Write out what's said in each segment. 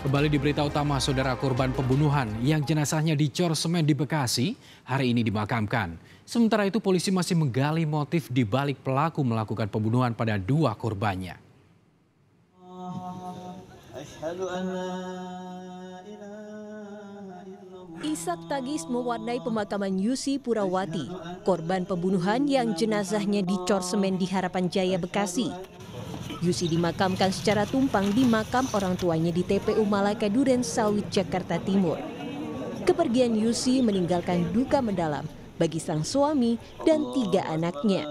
Kembali di berita utama, saudara korban pembunuhan yang jenazahnya dicor semen di Bekasi hari ini dimakamkan. Sementara itu polisi masih menggali motif di balik pelaku melakukan pembunuhan pada dua korbannya. Isak tagis mewarnai pemakaman Yusi Purawati, korban pembunuhan yang jenazahnya dicor semen di Harapan Jaya Bekasi. Yusi dimakamkan secara tumpang di makam orang tuanya di TPU Malaka Duren Sawit, Jakarta Timur. Kepergian Yusi meninggalkan duka mendalam bagi sang suami dan tiga anaknya.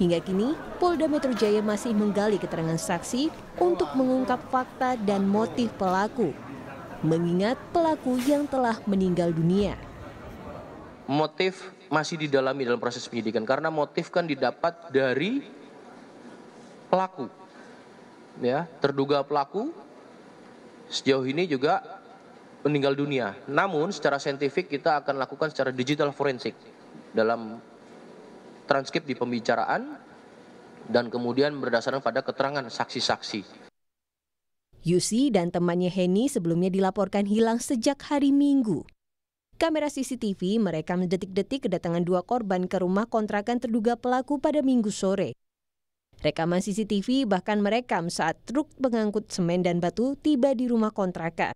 Hingga kini, Polda Metro Jaya masih menggali keterangan saksi untuk mengungkap fakta dan motif pelaku, mengingat pelaku yang telah meninggal dunia. Motif masih didalami dalam proses penyidikan karena motif kan didapat dari pelaku. Ya, terduga pelaku sejauh ini juga meninggal dunia. Namun secara saintifik kita akan lakukan secara digital forensik dalam transkrip di pembicaraan dan kemudian berdasarkan pada keterangan saksi-saksi. Yusi dan temannya Heni sebelumnya dilaporkan hilang sejak hari Minggu. Kamera CCTV merekam detik-detik kedatangan dua korban ke rumah kontrakan terduga pelaku pada Minggu sore. Rekaman CCTV bahkan merekam saat truk pengangkut semen dan batu tiba di rumah kontrakan.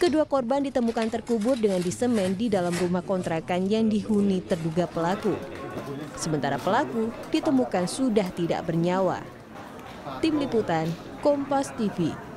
Kedua korban ditemukan terkubur dengan disemen di dalam rumah kontrakan yang dihuni terduga pelaku. Sementara pelaku ditemukan sudah tidak bernyawa. Tim Liputan, Kompas TV,